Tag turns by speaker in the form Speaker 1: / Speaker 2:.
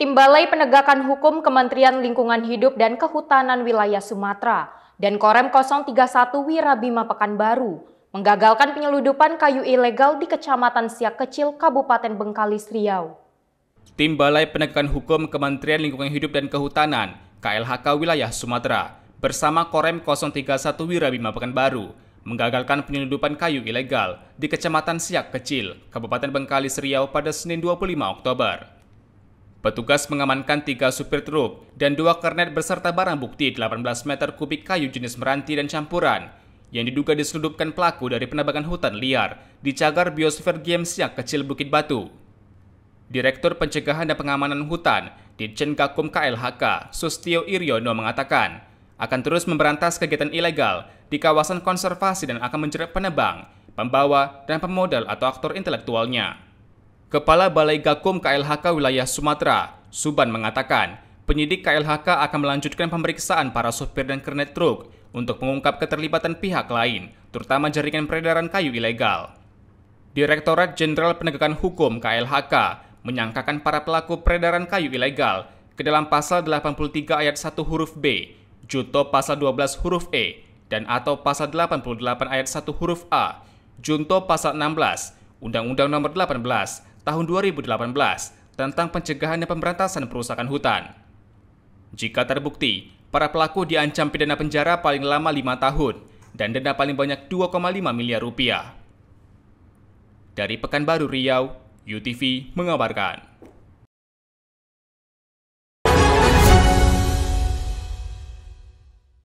Speaker 1: Tim Balai Penegakan Hukum Kementerian Lingkungan Hidup dan Kehutanan Wilayah Sumatera dan Korem 031 Wirabima Pekanbaru menggagalkan penyeludupan kayu ilegal di Kecamatan Siak Kecil, Kabupaten Bengkalis, Riau.
Speaker 2: Tim Balai Penegakan Hukum Kementerian Lingkungan Hidup dan Kehutanan KLHK Wilayah Sumatera bersama Korem 031 Wirabima Pekanbaru menggagalkan penyeludupan kayu ilegal di Kecamatan Siak Kecil, Kabupaten Bengkalis, Riau pada Senin 25 Oktober. Petugas mengamankan tiga supir truk dan dua kernet beserta barang bukti 18 meter kubik kayu jenis meranti dan campuran yang diduga diseludupkan pelaku dari penebangan hutan liar di cagar biosfer Games yang kecil Bukit Batu. Direktur Pencegahan dan Pengamanan Hutan Ditjen Gakum KLHK Sustio Iryono mengatakan akan terus memberantas kegiatan ilegal di kawasan konservasi dan akan menjerat penebang, pembawa, dan pemodal atau aktor intelektualnya. Kepala Balai Gakum KLHK Wilayah Sumatera, Suban mengatakan, penyidik KLHK akan melanjutkan pemeriksaan para sopir dan kernet truk untuk mengungkap keterlibatan pihak lain, terutama jaringan peredaran kayu ilegal. Direktorat Jenderal Penegakan Hukum KLHK menyangkakan para pelaku peredaran kayu ilegal ke dalam pasal 83 ayat 1 huruf B, Junto pasal 12 huruf E, dan atau pasal 88 ayat 1 huruf A, Junto pasal 16, Undang-Undang nomor 18 tahun 2018 tentang pencegahan dan pemberantasan perusakan hutan. Jika terbukti, para pelaku diancam pidana penjara paling lama 5 tahun dan denda paling banyak 2,5 miliar rupiah. Dari Pekanbaru Riau, UTV mengabarkan.